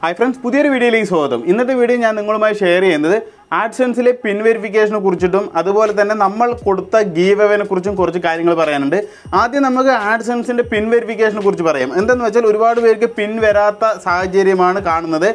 hi friends പുതിയൊരു വീഡിയോയിലേക്ക് സ്വാഗതം ഇന്നത്തെ വീഡിയോ ഞാൻ നിങ്ങളുമായി ഷെയർ ചെയ്യുന്നത് ആഡ്സെൻസിലെ പിൻ വെരിഫിക്കേഷനെ കുറിച്ചിട്ടും അതുപോലെ തന്നെ നമ്മൾ കൊടുത്ത ഗീവ് കുറിച്ചും കുറച്ച് കാര്യങ്ങൾ പറയാനുണ്ട് ആദ്യം നമുക്ക് ആഡ്സെൻസിൻ്റെ പിൻ വെരിഫിക്കേഷനെ കുറിച്ച് പറയാം എന്തെന്ന് വെച്ചാൽ ഒരുപാട് പേർക്ക് പിൻ വരാത്ത സാഹചര്യമാണ് കാണുന്നത്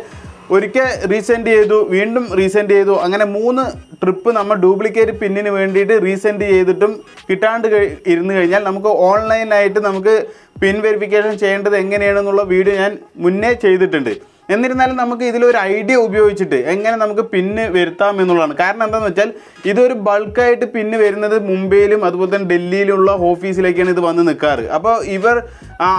ഒരിക്കൽ റീസെൻഡ് ചെയ്തു വീണ്ടും റീസെൻഡ് ചെയ്തു അങ്ങനെ മൂന്ന് ട്രിപ്പ് നമ്മൾ ഡ്യൂപ്ലിക്കേറ്റ് പിന്നിന് വേണ്ടിയിട്ട് റീസെൻഡ് ചെയ്തിട്ടും കിട്ടാണ്ട് ഇരുന്ന് കഴിഞ്ഞാൽ നമുക്ക് ഓൺലൈനായിട്ട് നമുക്ക് പിൻ വെരിഫിക്കേഷൻ ചെയ്യേണ്ടത് എങ്ങനെയാണെന്നുള്ള വീഡിയോ ഞാൻ മുന്നേ ചെയ്തിട്ടുണ്ട് എന്നിരുന്നാലും നമുക്ക് ഇതിലൊരു ഐഡിയ ഉപയോഗിച്ചിട്ട് എങ്ങനെ നമുക്ക് പിന്ന് വരുത്താം എന്നുള്ളതാണ് കാരണം എന്താണെന്ന് വെച്ചാൽ ഇതൊരു ബൾക്കായിട്ട് പിന്ന് വരുന്നത് മുംബൈയിലും അതുപോലെ തന്നെ ഡൽഹിയിലുള്ള ഓഫീസിലേക്കാണ് ഇത് വന്ന് നിൽക്കാറ് അപ്പോൾ ഇവർ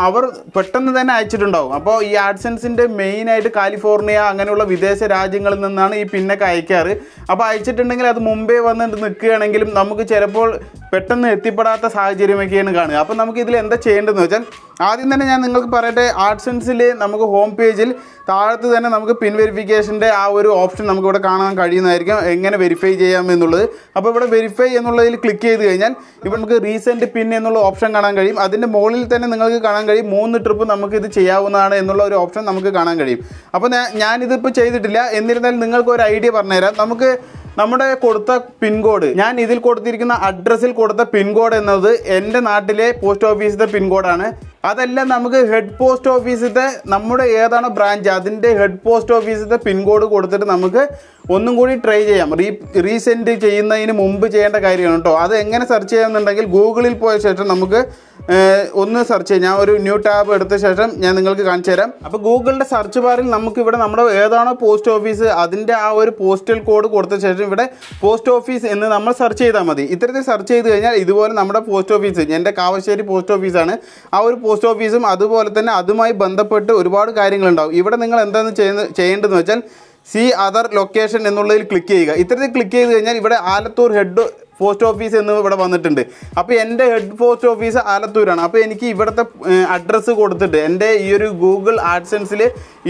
അവർ പെട്ടെന്ന് തന്നെ അയച്ചിട്ടുണ്ടാവും അപ്പോൾ ഈ ആഡ്സൻസിൻ്റെ മെയിനായിട്ട് കാലിഫോർണിയ അങ്ങനെയുള്ള വിദേശ രാജ്യങ്ങളിൽ നിന്നാണ് ഈ പിന്നൊക്കെ അയക്കാറ് അപ്പോൾ അയച്ചിട്ടുണ്ടെങ്കിൽ അത് മുംബൈ വന്നിട്ട് നിൽക്കുകയാണെങ്കിലും നമുക്ക് ചിലപ്പോൾ പെട്ടെന്ന് എത്തിപ്പെടാത്ത സാഹചര്യമൊക്കെയാണ് കാണുക അപ്പോൾ നമുക്ക് ഇതിൽ എന്താ ചെയ്യേണ്ടതെന്ന് വെച്ചാൽ ആദ്യം തന്നെ ഞാൻ നിങ്ങൾക്ക് പറയട്ടെ ആർട്സൻസിൽ നമുക്ക് ഹോം പേജിൽ താഴത്ത് തന്നെ നമുക്ക് പിൻ വെരിഫിക്കേഷൻ്റെ ആ ഒരു ഓപ്ഷൻ നമുക്ക് ഇവിടെ കാണാൻ കഴിയുന്നതായിരിക്കും എങ്ങനെ വെരിഫൈ ചെയ്യാം എന്നുള്ളത് അപ്പോൾ ഇവിടെ വെരിഫൈ എന്നുള്ളതിൽ ക്ലിക്ക് ചെയ്ത് കഴിഞ്ഞാൽ ഇപ്പോൾ നമുക്ക് റീസെൻറ്റ് പിൻ എന്നുള്ള ഓപ്ഷൻ കാണാൻ കഴിയും അതിൻ്റെ മുകളിൽ തന്നെ നിങ്ങൾക്ക് കാണാൻ കഴിയും മൂന്ന് ട്രിപ്പ് നമുക്ക് ഇത് ചെയ്യാവുന്നതാണ് എന്നുള്ള ഒരു ഓപ്ഷൻ നമുക്ക് കാണാൻ കഴിയും അപ്പോൾ ഞാനിതിപ്പോൾ ചെയ്തിട്ടില്ല എന്നിരുന്നാലും നിങ്ങൾക്ക് ഒരു ഐഡിയ പറഞ്ഞുതരാം നമുക്ക് നമ്മുടെ കൊടുത്ത പിൻകോഡ് ഞാൻ ഇതിൽ കൊടുത്തിരിക്കുന്ന അഡ്രസ്സിൽ കൊടുത്ത പിൻകോഡ് എന്നത് എൻ്റെ നാട്ടിലെ പോസ്റ്റ് ഓഫീസിൻ്റെ പിൻകോഡാണ് അതെല്ലാം നമുക്ക് ഹെഡ് പോസ്റ്റ് ഓഫീസിലത്തെ നമ്മുടെ ഏതാണ് ബ്രാഞ്ച് അതിൻ്റെ ഹെഡ് പോസ്റ്റ് ഓഫീസിലത്തെ പിൻകോഡ് കൊടുത്തിട്ട് നമുക്ക് ഒന്നും കൂടി ട്രൈ ചെയ്യാം റീ റീസെൻ്റ് ചെയ്യുന്നതിന് മുമ്പ് ചെയ്യേണ്ട കാര്യമാണ് കേട്ടോ അത് എങ്ങനെ സെർച്ച് ചെയ്യാമെന്നുണ്ടെങ്കിൽ ഗൂഗിളിൽ പോയ ശേഷം നമുക്ക് ഒന്ന് സെർച്ച് ചെയ്യാം ഞാൻ ഒരു ന്യൂ ടാബ് എടുത്ത ശേഷം ഞാൻ നിങ്ങൾക്ക് കാണിച്ചു തരാം അപ്പോൾ ഗൂഗിളിൻ്റെ സെർച്ച് ബാറിൽ നമുക്ക് ഇവിടെ നമ്മുടെ ഏതാണോ പോസ്റ്റ് ഓഫീസ് അതിൻ്റെ ആ ഒരു പോസ്റ്റൽ കോഡ് കൊടുത്ത ശേഷം ഇവിടെ പോസ്റ്റ് ഓഫീസ് എന്ന് നമ്മൾ സെർച്ച് ചെയ്താൽ മതി ഇത്തരത്തിൽ സെർച്ച് ചെയ്ത് കഴിഞ്ഞാൽ ഇതുപോലെ നമ്മുടെ പോസ്റ്റ് ഓഫീസ് എൻ്റെ കാവശ്ശേരി പോസ്റ്റ് ഓഫീസാണ് ആ ഒരു പോസ്റ്റ് ഓഫീസും അതുപോലെ തന്നെ അതുമായി ബന്ധപ്പെട്ട് ഒരുപാട് കാര്യങ്ങളുണ്ടാവും ഇവിടെ നിങ്ങൾ എന്താണ് ചെയ്യുന്നത് ചെയ്യേണ്ടതെന്ന് വെച്ചാൽ സി അതർ ലൊക്കേഷൻ എന്നുള്ളതിൽ ക്ലിക്ക് ചെയ്യുക ഇത്തരത്തിൽ ക്ലിക്ക് ചെയ്ത് കഴിഞ്ഞാൽ ഇവിടെ ആലത്തൂർ ഹെഡ് പോസ്റ്റ് ഓഫീസ് എന്ന് ഇവിടെ വന്നിട്ടുണ്ട് അപ്പോൾ എൻ്റെ ഹെഡ് പോസ്റ്റ് ഓഫീസ് ആലത്തൂരാണ് അപ്പോൾ എനിക്ക് ഇവിടുത്തെ അഡ്രസ്സ് കൊടുത്തിട്ട് എൻ്റെ ഈ ഒരു ഗൂഗിൾ ആഡ്സൻസിൽ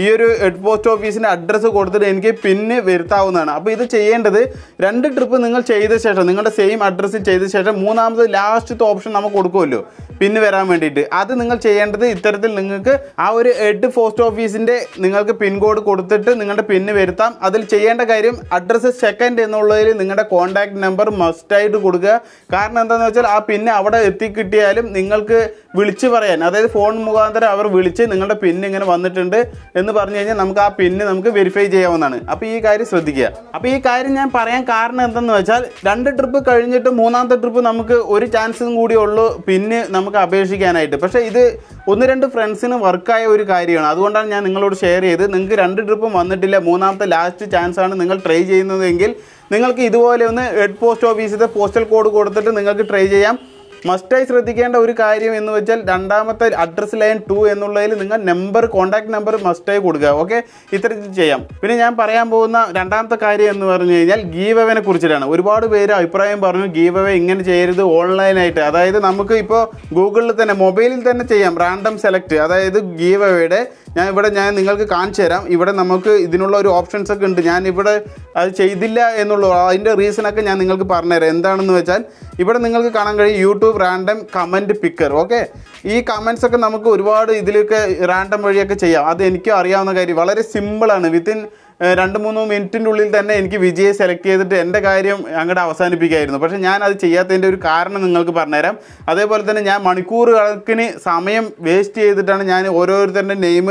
ഈ ഒരു ഹെഡ് പോസ്റ്റ് ഓഫീസിൻ്റെ അഡ്രസ്സ് കൊടുത്തിട്ട് എനിക്ക് പിന്നെ വരുത്താവുന്നതാണ് അപ്പോൾ ഇത് ചെയ്യേണ്ടത് രണ്ട് ട്രിപ്പ് നിങ്ങൾ ചെയ്ത ശേഷം നിങ്ങളുടെ സെയിം അഡ്രസ്സ് ചെയ്ത ശേഷം മൂന്നാമത് ലാസ്റ്റത്തെ ഓപ്ഷൻ നമുക്ക് കൊടുക്കുമല്ലോ പിന്നെ വരാൻ വേണ്ടിയിട്ട് അത് നിങ്ങൾ ചെയ്യേണ്ടത് ഇത്തരത്തിൽ നിങ്ങൾക്ക് ആ ഒരു ഹെഡ് പോസ്റ്റ് ഓഫീസിൻ്റെ നിങ്ങൾക്ക് പിൻകോഡ് കൊടുത്തിട്ട് നിങ്ങളുടെ പിന്നെ വരുത്താം അതിൽ ചെയ്യേണ്ട കാര്യം അഡ്രസ്സ് സെക്കൻഡ് എന്നുള്ളതിൽ നിങ്ങളുടെ കോൺടാക്ട് നമ്പർ മസ്റ്റായി ആയിട്ട് കൊടുക്കുക കാരണം എന്താണെന്ന് വെച്ചാൽ ആ പിൻ അവിടെ എത്തിക്കിട്ടിയാലും നിങ്ങൾക്ക് വിളിച്ച് പറയാൻ അതായത് ഫോൺ മുഖാന്തരം അവർ വിളിച്ച് നിങ്ങളുടെ പിൻ ഇങ്ങനെ വന്നിട്ടുണ്ട് എന്ന് പറഞ്ഞു കഴിഞ്ഞാൽ നമുക്ക് ആ പിന്ന് നമുക്ക് വെരിഫൈ ചെയ്യാവുന്നതാണ് അപ്പോൾ ഈ കാര്യം ശ്രദ്ധിക്കുക അപ്പോൾ ഈ കാര്യം ഞാൻ പറയാൻ കാരണം എന്തെന്ന് വെച്ചാൽ രണ്ട് ട്രിപ്പ് കഴിഞ്ഞിട്ട് മൂന്നാമത്തെ ട്രിപ്പ് നമുക്ക് ഒരു ചാൻസും കൂടി ഉള്ളൂ പിന്നെ നമുക്ക് അപേക്ഷിക്കാനായിട്ട് പക്ഷേ ഇത് ഒന്ന് രണ്ട് ഫ്രണ്ട്സിന് വർക്കായ ഒരു കാര്യമാണ് അതുകൊണ്ടാണ് ഞാൻ നിങ്ങളോട് ഷെയർ ചെയ്ത് നിങ്ങൾക്ക് രണ്ട് ട്രിപ്പും വന്നിട്ടില്ല മൂന്നാമത്തെ ലാസ്റ്റ് ചാൻസാണ് നിങ്ങൾ ട്രൈ ചെയ്യുന്നതെങ്കിൽ നിങ്ങൾക്ക് ഇതുപോലെ ഒന്ന് ഹെഡ് പോസ്റ്റ് ഓഫീസിലെ പോസ്റ്റൽ കോഡ് കൊടുത്തിട്ട് നിങ്ങൾക്ക് ട്രൈ ചെയ്യാം മസ്റ്റായി ശ്രദ്ധിക്കേണ്ട ഒരു കാര്യം എന്ന് വെച്ചാൽ രണ്ടാമത്തെ അഡ്രസ് ലൈൻ ടു എന്നുള്ളതിൽ നിങ്ങൾ നമ്പർ കോൺടാക്ട് നമ്പർ മസ്റ്റായി കൊടുക്കുക ഓക്കെ ഇത്തരത്തിൽ ചെയ്യാം പിന്നെ ഞാൻ പറയാൻ പോകുന്ന രണ്ടാമത്തെ കാര്യം എന്ന് പറഞ്ഞു കഴിഞ്ഞാൽ ഗീവവനെ കുറിച്ചിട്ടാണ് ഒരുപാട് പേര് അഭിപ്രായം പറഞ്ഞു ഗീവവ ഇങ്ങനെ ചെയ്യരുത് ഓൺലൈനായിട്ട് അതായത് നമുക്ക് ഇപ്പോൾ ഗൂഗിളിൽ തന്നെ മൊബൈലിൽ തന്നെ ചെയ്യാം റാൻഡം സെലക്ട് അതായത് ഗീവവയുടെ ഞാൻ ഇവിടെ ഞാൻ നിങ്ങൾക്ക് കാണിച്ചു തരാം ഇവിടെ നമുക്ക് ഇതിനുള്ള ഒരു ഓപ്ഷൻസ് ഒക്കെ ഉണ്ട് ഞാൻ ഇവിടെ അത് ചെയ്തില്ല എന്നുള്ള അതിൻ്റെ റീസണൊക്കെ ഞാൻ നിങ്ങൾക്ക് പറഞ്ഞുതരാം എന്താണെന്ന് വെച്ചാൽ ഇവിടെ നിങ്ങൾക്ക് കാണാൻ കഴിയും YouTube random comment picker okay ഈ കമൻസ് ഒക്കെ നമുക്ക് ഒരുപാട് ഇതിലൊക്കെ റാൻഡം വഴിയൊക്കെ ചെയ്യാം അത് എനിക്ക് അറിയാവുന്ന കാര്യം വളരെ സിമ്പിളാണ് വിത്തിൻ രണ്ട് മൂന്ന് മിനിറ്റിൻ്റെ ഉള്ളിൽ തന്നെ എനിക്ക് വിജയെ സെലക്ട് ചെയ്തിട്ട് എൻ്റെ കാര്യം അങ്ങോട്ട് അവസാനിപ്പിക്കായിരുന്നു പക്ഷേ ഞാൻ അത് ചെയ്യാത്തതിൻ്റെ ഒരു കാരണം നിങ്ങൾക്ക് പറഞ്ഞുതരാം അതേപോലെ തന്നെ ഞാൻ മണിക്കൂർ കണക്കിന് സമയം വേസ്റ്റ് ചെയ്തിട്ടാണ് ഞാൻ ഓരോരുത്തരുടെ നെയിം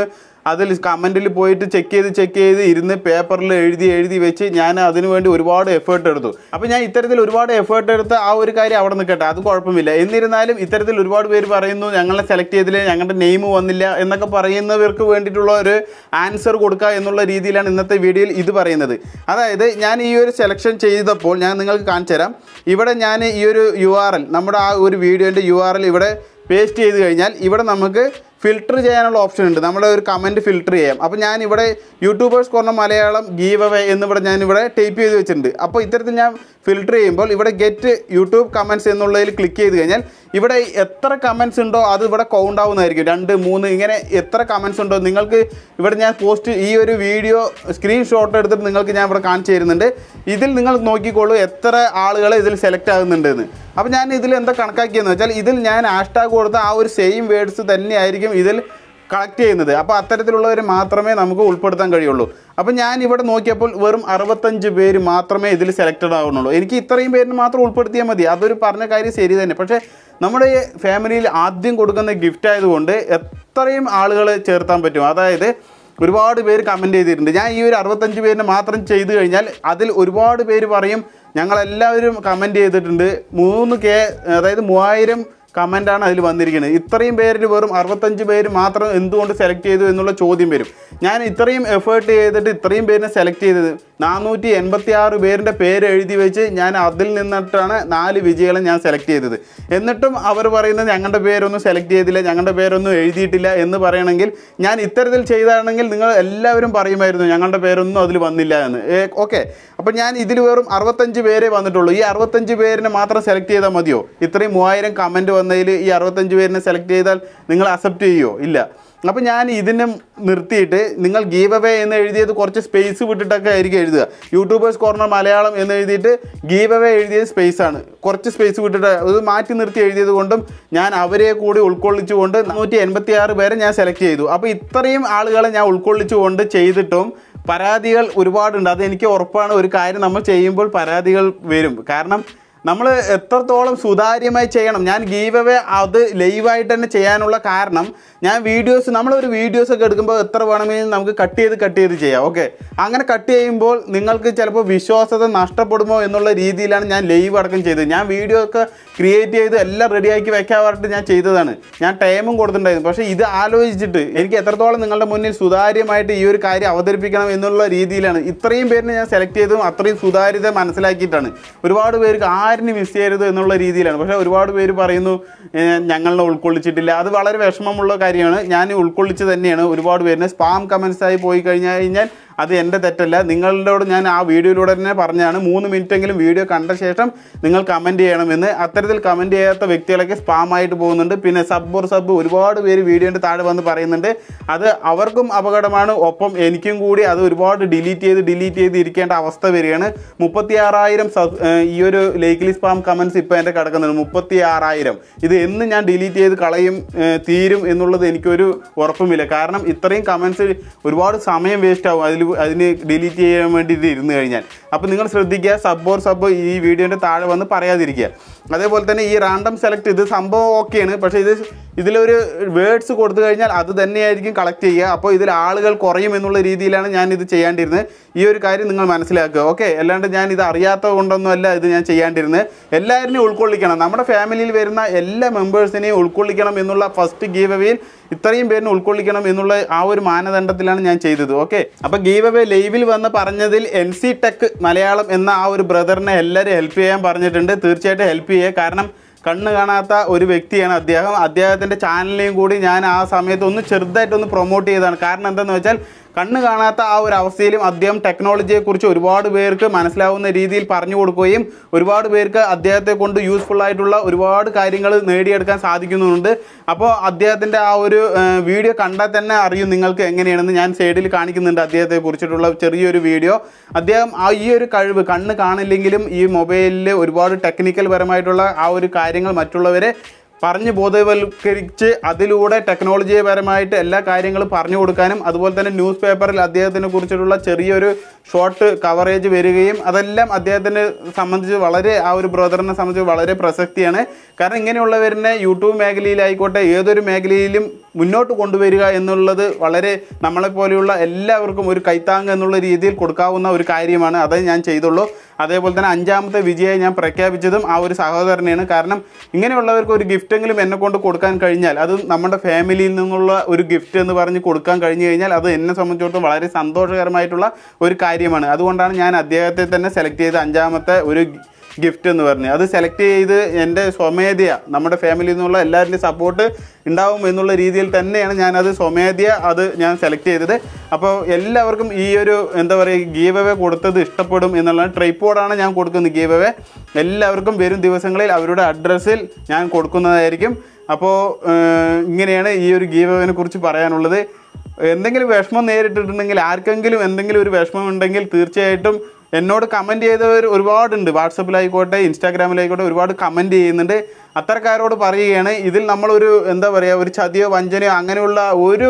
അതിൽ കമൻറ്റിൽ പോയിട്ട് ചെക്ക് ചെയ്ത് ചെക്ക് ചെയ്ത് ഇരുന്ന് പേപ്പറിൽ എഴുതി എഴുതി വെച്ച് ഞാൻ അതിനുവേണ്ടി ഒരുപാട് എഫേർട്ട് എടുത്തു അപ്പോൾ ഞാൻ ഇത്തരത്തിൽ ഒരുപാട് എഫേർട്ട് എടുത്ത് ആ ഒരു കാര്യം അവിടെ നിൽക്കട്ടെ അത് കുഴപ്പമില്ല എന്നിരുന്നാലും ഇത്തരത്തിൽ ഒരുപാട് പേര് പറയുന്നു ഞങ്ങളെ സെലക്ട് ചെയ്തില്ല ഞങ്ങളുടെ നെയിം വന്നില്ല എന്നൊക്കെ പറയുന്നവർക്ക് വേണ്ടിയിട്ടുള്ള ഒരു ആൻസർ കൊടുക്കുക എന്നുള്ള രീതിയിലാണ് ഇന്നത്തെ വീഡിയോയിൽ ഇത് പറയുന്നത് അതായത് ഞാൻ ഈ ഒരു സെലക്ഷൻ ചെയ്തപ്പോൾ ഞാൻ നിങ്ങൾക്ക് കാണിച്ചു തരാം ഇവിടെ ഞാൻ ഈ ഒരു യു നമ്മുടെ ആ ഒരു വീഡിയോൻ്റെ യു ഇവിടെ പേസ്റ്റ് ചെയ്ത് കഴിഞ്ഞാൽ ഇവിടെ നമുക്ക് ഫിൽട്ടർ ചെയ്യാനുള്ള ഓപ്ഷൻ ഉണ്ട് നമ്മുടെ ഒരു കമൻറ്റ് ഫിൽട്ടർ ചെയ്യാം അപ്പോൾ ഞാൻ ഇവിടെ യൂട്യൂബേഴ്സ് കുറഞ്ഞ മലയാളം ഗീവ് അവേ എന്നിവിടെ ഞാനിവിടെ ടൈപ്പ് ചെയ്ത് വെച്ചിട്ടുണ്ട് അപ്പോൾ ഇത്തരത്തിൽ ഞാൻ ഫിൽട്ടർ ചെയ്യുമ്പോൾ ഇവിടെ ഗെറ്റ് യൂട്യൂബ് കമൻസ് എന്നുള്ളതിൽ ക്ലിക്ക് ചെയ്ത് കഴിഞ്ഞാൽ ഇവിടെ എത്ര കമൻസ് ഉണ്ടോ അത് ഇവിടെ കൗണ്ട് ആവുന്നതായിരിക്കും രണ്ട് മൂന്ന് ഇങ്ങനെ എത്ര കമൻസ് ഉണ്ടോ നിങ്ങൾക്ക് ഇവിടെ ഞാൻ പോസ്റ്റ് ഈ ഒരു വീഡിയോ സ്ക്രീൻഷോട്ട് എടുത്തിട്ട് നിങ്ങൾക്ക് ഞാൻ ഇവിടെ കാണിച്ചു തരുന്നുണ്ട് ഇതിൽ നിങ്ങൾ നോക്കിക്കോളൂ എത്ര ആളുകൾ ഇതിൽ സെലക്ട് ആകുന്നുണ്ടെന്ന് അപ്പോൾ ഞാൻ ഇതിൽ എന്താ കണക്കാക്കിയെന്ന് വെച്ചാൽ ഇതിൽ ഞാൻ ഹാഷ്ടാഗ് കൊടുത്ത ആ ഒരു സെയിം വേഡ്സ് തന്നെയായിരിക്കും ഇതിൽ കളക്ട് ചെയ്യുന്നത് അപ്പോൾ അത്തരത്തിലുള്ളവർ മാത്രമേ നമുക്ക് ഉൾപ്പെടുത്താൻ കഴിയുള്ളൂ അപ്പോൾ ഞാൻ ഇവിടെ നോക്കിയപ്പോൾ വെറും അറുപത്തഞ്ച് പേര് മാത്രമേ ഇതിൽ സെലക്റ്റഡ് ആവുന്നുള്ളൂ എനിക്ക് ഇത്രയും പേരിന് മാത്രം ഉൾപ്പെടുത്തിയാൽ മതി അതൊരു പറഞ്ഞ കാര്യം ശരി തന്നെ പക്ഷേ നമ്മുടെ ഫാമിലിയിൽ ആദ്യം കൊടുക്കുന്ന ഗിഫ്റ്റ് ആയതുകൊണ്ട് എത്രയും ആളുകൾ ചേർത്താൻ പറ്റും അതായത് ഒരുപാട് പേര് കമൻറ്റ് ചെയ്തിട്ടുണ്ട് ഞാൻ ഈ ഒരു അറുപത്തഞ്ച് പേരിന് മാത്രം ചെയ്തു കഴിഞ്ഞാൽ അതിൽ ഒരുപാട് പേര് പറയും ഞങ്ങളെല്ലാവരും കമൻറ്റ് ചെയ്തിട്ടുണ്ട് മൂന്ന് കെ അതായത് മൂവായിരം കമൻ്റാണ് അതിൽ വന്നിരിക്കുന്നത് ഇത്രയും പേരിൽ വെറും അറുപത്തഞ്ച് പേര് മാത്രം എന്തുകൊണ്ട് സെലക്ട് ചെയ്തു എന്നുള്ള ചോദ്യം വരും ഞാൻ ഇത്രയും എഫേർട്ട് ചെയ്തിട്ട് ഇത്രയും പേരിനെ സെലക്ട് ചെയ്തത് നാനൂറ്റി എൺപത്തി ആറ് പേരിൻ്റെ പേര് എഴുതി വെച്ച് ഞാൻ അതിൽ നിന്നിട്ടാണ് നാല് വിജയികളെ ഞാൻ സെലക്ട് ചെയ്തത് എന്നിട്ടും അവർ പറയുന്നത് ഞങ്ങളുടെ പേരൊന്നും സെലക്ട് ചെയ്തില്ല ഞങ്ങളുടെ പേരൊന്നും എഴുതിയിട്ടില്ല എന്ന് പറയണമെങ്കിൽ ഞാൻ ഇത്തരത്തിൽ ചെയ്താണെങ്കിൽ നിങ്ങൾ എല്ലാവരും പറയുമായിരുന്നു ഞങ്ങളുടെ പേരൊന്നും അതിൽ വന്നില്ല എന്ന് ഓക്കെ അപ്പോൾ ഞാൻ ഇതിൽ വെറും അറുപത്തഞ്ച് പേരെ വന്നിട്ടുള്ളൂ ഈ അറുപത്തഞ്ച് പേരിനെ മാത്രം സെലക്ട് ചെയ്താൽ മതിയോ ഇത്രയും മൂവായിരം കമൻറ്റ് വന്നതിൽ ഈ അറുപത്തഞ്ച് പേരിനെ സെലക്ട് ചെയ്താൽ നിങ്ങൾ അക്സെപ്റ്റ് ചെയ്യുമോ ഇല്ല അപ്പോൾ ഞാൻ ഇതിനെ നിർത്തിയിട്ട് നിങ്ങൾ ഗീവ് അവേ എന്ന് എഴുതിയത് കുറച്ച് സ്പേസ് വിട്ടിട്ടൊക്കെ ആയിരിക്കും എഴുതുക യൂട്യൂബേഴ്സ് കോർണർ മലയാളം എന്ന് എഴുതിയിട്ട് ഗീവ് അവേ എഴുതിയത് സ്പേസ് ആണ് കുറച്ച് സ്പേസ് വിട്ടിട്ട് അത് മാറ്റി നിർത്തി എഴുതിയത് കൊണ്ടും ഞാൻ അവരെ കൂടി ഉൾക്കൊള്ളിച്ചുകൊണ്ട് നൂറ്റി എൺപത്തി ആറ് പേരെ ഞാൻ സെലക്ട് ചെയ്തു അപ്പോൾ ഇത്രയും ആളുകളെ ഞാൻ ഉൾക്കൊള്ളിച്ചുകൊണ്ട് ചെയ്തിട്ടും പരാതികൾ ഒരുപാടുണ്ട് അതെനിക്ക് ഉറപ്പാണ് ഒരു കാര്യം നമ്മൾ ചെയ്യുമ്പോൾ പരാതികൾ വരും കാരണം നമ്മൾ എത്രത്തോളം സുതാര്യമായി ചെയ്യണം ഞാൻ ഗീവ് അവേ അത് ലൈവായിട്ട് തന്നെ ചെയ്യാനുള്ള കാരണം ഞാൻ വീഡിയോസ് നമ്മളൊരു വീഡിയോസ് ഒക്കെ എടുക്കുമ്പോൾ എത്ര വേണമെങ്കിലും നമുക്ക് കട്ട് ചെയ്ത് കട്ട് ചെയ്ത് ചെയ്യാം ഓക്കെ അങ്ങനെ കട്ട് ചെയ്യുമ്പോൾ നിങ്ങൾക്ക് ചിലപ്പോൾ വിശ്വാസത നഷ്ടപ്പെടുമോ എന്നുള്ള രീതിയിലാണ് ഞാൻ ലൈവ് അടക്കം ചെയ്തത് ഞാൻ വീഡിയോ ഒക്കെ ക്രിയേറ്റ് ചെയ്ത് എല്ലാം റെഡിയാക്കി വെക്കാനായിട്ട് ഞാൻ ചെയ്തതാണ് ഞാൻ ടൈമും കൊടുത്തിട്ടുണ്ടായിരുന്നു പക്ഷേ ഇത് ആലോചിച്ചിട്ട് എനിക്ക് എത്രത്തോളം നിങ്ങളുടെ മുന്നിൽ സുതാര്യമായിട്ട് ഈ ഒരു കാര്യം അവതരിപ്പിക്കണം എന്നുള്ള രീതിയിലാണ് ഇത്രയും പേരിനെ ഞാൻ സെലക്ട് ചെയ്തതും അത്രയും സുതാര്യത മനസ്സിലാക്കിയിട്ടാണ് ഒരുപാട് പേർക്ക് ആ ആരിന് മിസ് ചെയ്യരുത് എന്നുള്ള രീതിയിലാണ് പക്ഷേ ഒരുപാട് പേര് പറയുന്നു ഞങ്ങളെ ഉൾക്കൊള്ളിച്ചിട്ടില്ല അത് വളരെ വിഷമമുള്ള കാര്യമാണ് ഞാൻ ഉൾക്കൊള്ളിച്ച് തന്നെയാണ് ഒരുപാട് പേരിനെ സ്പാം കമൻസായി പോയി കഴിഞ്ഞു കഴിഞ്ഞാൽ അത് എൻ്റെ തെറ്റല്ല നിങ്ങളോട് ഞാൻ ആ വീഡിയോയിലൂടെ തന്നെ പറഞ്ഞാണ് മൂന്ന് മിനിറ്റെങ്കിലും വീഡിയോ കണ്ട ശേഷം നിങ്ങൾ കമൻറ്റ് ചെയ്യണമെന്ന് അത്തരത്തിൽ കമൻറ്റ് ചെയ്യാത്ത വ്യക്തികളൊക്കെ സ്പാം ആയിട്ട് പോകുന്നുണ്ട് പിന്നെ സബ്ബോർ സബ് ഒരുപാട് പേര് വീഡിയോൻ്റെ താഴെ വന്ന് പറയുന്നുണ്ട് അത് അവർക്കും അപകടമാണ് ഒപ്പം എനിക്കും കൂടി അത് ഒരുപാട് ഡിലീറ്റ് ചെയ്ത് ഡിലീറ്റ് ചെയ്ത് ഇരിക്കേണ്ട അവസ്ഥ വരികയാണ് മുപ്പത്തി ആറായിരം ഈ ഒരു ലേക്കിലി സ്പാം കമൻസ് ഇപ്പോൾ എൻ്റെ കിടക്കുന്നുണ്ട് മുപ്പത്തി ആറായിരം ഇത് എന്ന് ഞാൻ ഡിലീറ്റ് ചെയ്ത് കളയും തീരും എന്നുള്ളത് എനിക്കൊരു ഉറപ്പുമില്ല കാരണം ഇത്രയും കമൻസ് ഒരുപാട് സമയം വേസ്റ്റ് ആവും അതിൽ അതിൽ അതിന് ഡിലീറ്റ് ചെയ്യാൻ വേണ്ടിയിട്ട് ഇരുന്ന് കഴിഞ്ഞാൽ അപ്പോൾ നിങ്ങൾ ശ്രദ്ധിക്കുക സബ്ബോർ സബ്ബോ ഈ വീഡിയോൻ്റെ താഴെ വന്ന് പറയാതിരിക്കുക അതേപോലെ തന്നെ ഈ റാൻഡം സെലക്ട് ഇത് സംഭവം ഓക്കെയാണ് പക്ഷേ ഇത് ഇതിലൊരു വേർഡ്സ് കൊടുത്തു കഴിഞ്ഞാൽ അത് തന്നെയായിരിക്കും കളക്ട് ചെയ്യുക അപ്പോൾ ഇതിൽ ആളുകൾ കുറയും എന്നുള്ള രീതിയിലാണ് ഞാൻ ഇത് ചെയ്യാണ്ടിരുന്നത് ഈ ഒരു കാര്യം നിങ്ങൾ മനസ്സിലാക്കുക ഓക്കെ അല്ലാണ്ട് ഞാൻ ഇത് അറിയാത്തത് കൊണ്ടൊന്നുമല്ല ഇത് ഞാൻ ചെയ്യാണ്ടിരുന്നത് എല്ലാവരിനെയും ഉൾക്കൊള്ളിക്കണം നമ്മുടെ ഫാമിലിയിൽ വരുന്ന എല്ലാ മെമ്പേഴ്സിനെയും ഉൾക്കൊള്ളിക്കണം എന്നുള്ള ഫസ്റ്റ് ഗീവ് അവേയിൽ ഇത്രയും പേരിനെ ഉൾക്കൊള്ളിക്കണം എന്നുള്ള ആ ഒരു മാനദണ്ഡത്തിലാണ് ഞാൻ ചെയ്തത് ഓക്കെ അപ്പോൾ ഗീവ് അവേ ലൈവിൽ വന്ന് പറഞ്ഞതിൽ എൻ സി ടെക് മലയാളം എന്ന ആ ഒരു ബ്രദറിനെ എല്ലാവരും ഹെൽപ്പ് ചെയ്യാൻ പറഞ്ഞിട്ടുണ്ട് തീർച്ചയായിട്ടും ഹെൽപ്പ് ഐയെ കാരണം കണ്ണ് കാണാത്ത ഒരു വ്യക്തിയാണ് അദ്ദേഹം അദ്ദേഹത്തിൻ്റെ ചാനലിനെയും കൂടി ഞാൻ ആ സമയത്ത് ഒന്ന് ചെറുതായിട്ടൊന്ന് പ്രൊമോട്ട് ചെയ്തതാണ് കാരണം എന്താണെന്ന് വെച്ചാൽ കണ്ണ് കാണാത്ത ആ ഒരു അവസ്ഥയിലും അദ്ദേഹം ടെക്നോളജിയെക്കുറിച്ച് ഒരുപാട് പേർക്ക് മനസ്സിലാവുന്ന രീതിയിൽ പറഞ്ഞു കൊടുക്കുകയും ഒരുപാട് പേർക്ക് അദ്ദേഹത്തെ കൊണ്ട് യൂസ്ഫുൾ ആയിട്ടുള്ള ഒരുപാട് കാര്യങ്ങൾ നേടിയെടുക്കാൻ സാധിക്കുന്നുണ്ട് അപ്പോൾ അദ്ദേഹത്തിൻ്റെ ആ ഒരു വീഡിയോ കണ്ടാൽ തന്നെ അറിയും നിങ്ങൾക്ക് എങ്ങനെയാണെന്ന് ഞാൻ സൈഡിൽ കാണിക്കുന്നുണ്ട് അദ്ദേഹത്തെ കുറിച്ചിട്ടുള്ള ചെറിയൊരു വീഡിയോ അദ്ദേഹം ആ ഈ ഒരു കഴിവ് കണ്ണ് കാണില്ലെങ്കിലും ഈ മൊബൈലിൽ ഒരുപാട് ടെക്നിക്കൽ പരമായിട്ടുള്ള ആ ഒരു കാര്യങ്ങൾ മറ്റുള്ളവരെ പറഞ്ഞ് ബോധവൽക്കരിച്ച് അതിലൂടെ ടെക്നോളജിപരമായിട്ട് എല്ലാ കാര്യങ്ങളും പറഞ്ഞു കൊടുക്കാനും അതുപോലെ തന്നെ ന്യൂസ് പേപ്പറിൽ അദ്ദേഹത്തിനെ കുറിച്ചിട്ടുള്ള ചെറിയൊരു ഷോർട്ട് കവറേജ് വരികയും അതെല്ലാം അദ്ദേഹത്തിനെ സംബന്ധിച്ച് വളരെ ആ ഒരു ബ്രദറിനെ സംബന്ധിച്ച് വളരെ പ്രസക്തിയാണ് കാരണം ഇങ്ങനെയുള്ളവരിനെ യൂട്യൂബ് മേഖലയിലായിക്കോട്ടെ ഏതൊരു മേഖലയിലും മുന്നോട്ട് കൊണ്ടുവരിക എന്നുള്ളത് വളരെ നമ്മളെപ്പോലെയുള്ള എല്ലാവർക്കും ഒരു കൈത്താങ് എന്നുള്ള രീതിയിൽ കൊടുക്കാവുന്ന ഒരു കാര്യമാണ് അതേ ഞാൻ ചെയ്തുള്ളൂ അതേപോലെ തന്നെ അഞ്ചാമത്തെ വിജയം ഞാൻ പ്രഖ്യാപിച്ചതും ആ ഒരു സഹോദരനെയാണ് കാരണം ഇങ്ങനെയുള്ളവർക്ക് ഒരു ഗിഫ്റ്റെങ്കിലും എന്നെ കൊണ്ട് കൊടുക്കാൻ കഴിഞ്ഞാൽ അത് നമ്മുടെ ഫാമിലിയിൽ നിന്നുള്ള ഒരു ഗിഫ്റ്റ് എന്ന് പറഞ്ഞ് കൊടുക്കാൻ കഴിഞ്ഞു കഴിഞ്ഞാൽ അത് എന്നെ സംബന്ധിച്ചിടത്തോളം വളരെ സന്തോഷകരമായിട്ടുള്ള ഒരു കാര്യമാണ് അതുകൊണ്ടാണ് ഞാൻ അദ്ദേഹത്തെ തന്നെ സെലക്ട് ചെയ്ത അഞ്ചാമത്തെ ഒരു ഗിഫ്റ്റ് എന്ന് പറഞ്ഞ് അത് സെലക്ട് ചെയ്ത് എൻ്റെ സ്വമേധയ നമ്മുടെ ഫാമിലിയിൽ നിന്നുള്ള എല്ലാവരുടെയും സപ്പോർട്ട് ഉണ്ടാവും എന്നുള്ള രീതിയിൽ തന്നെയാണ് ഞാനത് സ്വമേധയ അത് ഞാൻ സെലക്ട് ചെയ്തത് അപ്പോൾ എല്ലാവർക്കും ഈ ഒരു എന്താ പറയുക ഗീവ് അവേ കൊടുത്തത് ഇഷ്ടപ്പെടും എന്നുള്ള ട്രൈപ്പോഡാണ് ഞാൻ കൊടുക്കുന്നത് ഗീവ് അവേ എല്ലാവർക്കും വരും ദിവസങ്ങളിൽ അവരുടെ അഡ്രസ്സിൽ ഞാൻ കൊടുക്കുന്നതായിരിക്കും അപ്പോൾ ഇങ്ങനെയാണ് ഈ ഒരു ഗീവ് അവേനെ കുറിച്ച് പറയാനുള്ളത് എന്തെങ്കിലും വിഷമം നേരിട്ടിട്ടുണ്ടെങ്കിൽ ആർക്കെങ്കിലും എന്തെങ്കിലും ഒരു വിഷമം ഉണ്ടെങ്കിൽ തീർച്ചയായിട്ടും എന്നോട് കമൻറ്റ് ചെയ്തവർ ഒരുപാടുണ്ട് വാട്സപ്പിലായിക്കോട്ടെ ഇൻസ്റ്റാഗ്രാമിലായിക്കോട്ടെ ഒരുപാട് കമൻറ്റ് ചെയ്യുന്നുണ്ട് അത്തരക്കാരോട് പറയുകയാണ് ഇതിൽ നമ്മളൊരു എന്താ പറയുക ഒരു ചതിയോ വഞ്ചനയോ അങ്ങനെയുള്ള ഒരു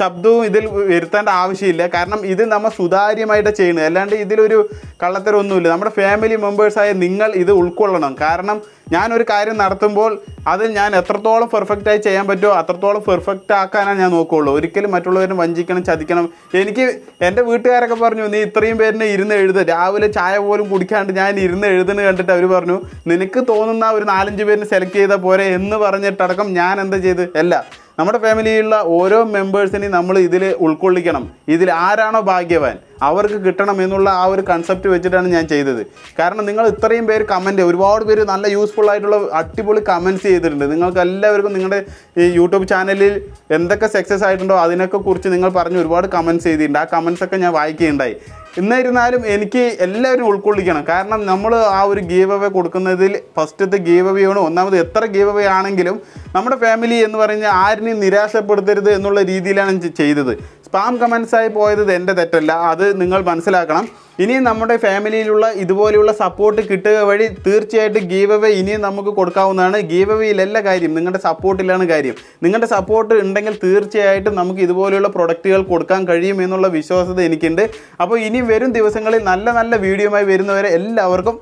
ശബ്ദവും ഇതിൽ വരുത്തേണ്ട ആവശ്യമില്ല കാരണം ഇത് നമ്മൾ സുതാര്യമായിട്ട് ചെയ്യുന്നത് അല്ലാണ്ട് ഇതിലൊരു കള്ളത്തരമൊന്നുമില്ല നമ്മുടെ ഫാമിലി മെമ്പേഴ്സായ നിങ്ങൾ ഇത് ഉൾക്കൊള്ളണം കാരണം ഞാനൊരു കാര്യം നടത്തുമ്പോൾ അത് ഞാൻ എത്രത്തോളം പെർഫെക്റ്റായി ചെയ്യാൻ പറ്റുമോ അത്രത്തോളം പെർഫെക്റ്റ് ആക്കാനാണ് ഞാൻ നോക്കുകയുള്ളൂ ഒരിക്കലും മറ്റുള്ളവരും വഞ്ചിക്കണം ചതിക്കണം എനിക്ക് എൻ്റെ വീട്ടുകാരൊക്കെ പറഞ്ഞു നീ ഇത്രയും പേരിനെ ഇരുന്ന് എഴുതുക രാവിലെ ചായ പോലും കുടിക്കാണ്ട് ഞാൻ ഇരുന്ന് എഴുതുന്നത് കണ്ടിട്ട് അവർ പറഞ്ഞു നിനക്ക് തോന്നുന്ന ഒരു നാലഞ്ച് പേരിനെ സെലക്ട് ചെയ്താൽ പോരെ എന്ന് പറഞ്ഞിട്ടടക്കം ഞാൻ എന്താ ചെയ്ത് അല്ല നമ്മുടെ ഫാമിലിയിലുള്ള ഓരോ മെമ്പേഴ്സിനെയും നമ്മൾ ഇതിൽ ഉൾക്കൊള്ളിക്കണം ഇതിൽ ആരാണോ ഭാഗ്യവാൻ അവർക്ക് കിട്ടണം എന്നുള്ള ആ ഒരു കൺസെപ്റ്റ് വെച്ചിട്ടാണ് ഞാൻ ചെയ്തത് കാരണം നിങ്ങൾ ഇത്രയും പേര് കമൻറ്റ് ഒരുപാട് പേര് നല്ല യൂസ്ഫുൾ ആയിട്ടുള്ള അടിപൊളി കമൻറ്റ്സ് ചെയ്തിട്ടുണ്ട് നിങ്ങൾക്ക് എല്ലാവർക്കും നിങ്ങളുടെ ഈ യൂട്യൂബ് ചാനലിൽ എന്തൊക്കെ സക്സസ് ആയിട്ടുണ്ടോ അതിനൊക്കെ കുറിച്ച് നിങ്ങൾ പറഞ്ഞ് ഒരുപാട് കമൻറ്റ്സ് ചെയ്തിട്ടുണ്ട് ആ കമൻസൊക്കെ ഒക്കെ ഞാൻ വായിക്കുകയുണ്ടായി എന്നിരുന്നാലും എനിക്ക് എല്ലാവരും ഉൾക്കൊള്ളിക്കണം കാരണം നമ്മൾ ആ ഒരു ഗീവ് അവേ കൊടുക്കുന്നതിൽ ഫസ്റ്റത്തെ ഗീവ് അവയാണ് ഒന്നാമത് എത്ര ഗീവ് അവേ ആണെങ്കിലും നമ്മുടെ ഫാമിലി എന്ന് പറഞ്ഞാൽ ആരിനെയും നിരാശപ്പെടുത്തരുത് എന്നുള്ള രീതിയിലാണ് ചെയ്തത് സ്പാം കമൻസ് ആയി പോയത് എൻ്റെ തെറ്റല്ല അത് നിങ്ങൾ മനസ്സിലാക്കണം ഇനിയും നമ്മുടെ ഫാമിലിയിലുള്ള ഇതുപോലെയുള്ള സപ്പോർട്ട് കിട്ടുക വഴി തീർച്ചയായിട്ടും ഗീവ് അവേ ഇനിയും നമുക്ക് കൊടുക്കാവുന്നതാണ് ഗീവ് അവയിലല്ല കാര്യം നിങ്ങളുടെ സപ്പോർട്ടിലാണ് കാര്യം നിങ്ങളുടെ സപ്പോർട്ട് ഉണ്ടെങ്കിൽ തീർച്ചയായിട്ടും നമുക്ക് ഇതുപോലെയുള്ള പ്രൊഡക്റ്റുകൾ കൊടുക്കാൻ കഴിയും എന്നുള്ള വിശ്വാസത എനിക്കുണ്ട് അപ്പോൾ ഇനി വരും ദിവസങ്ങളിൽ നല്ല നല്ല വീഡിയോയുമായി വരുന്നവരെ എല്ലാവർക്കും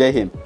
ജയ് ഹിന്ദ്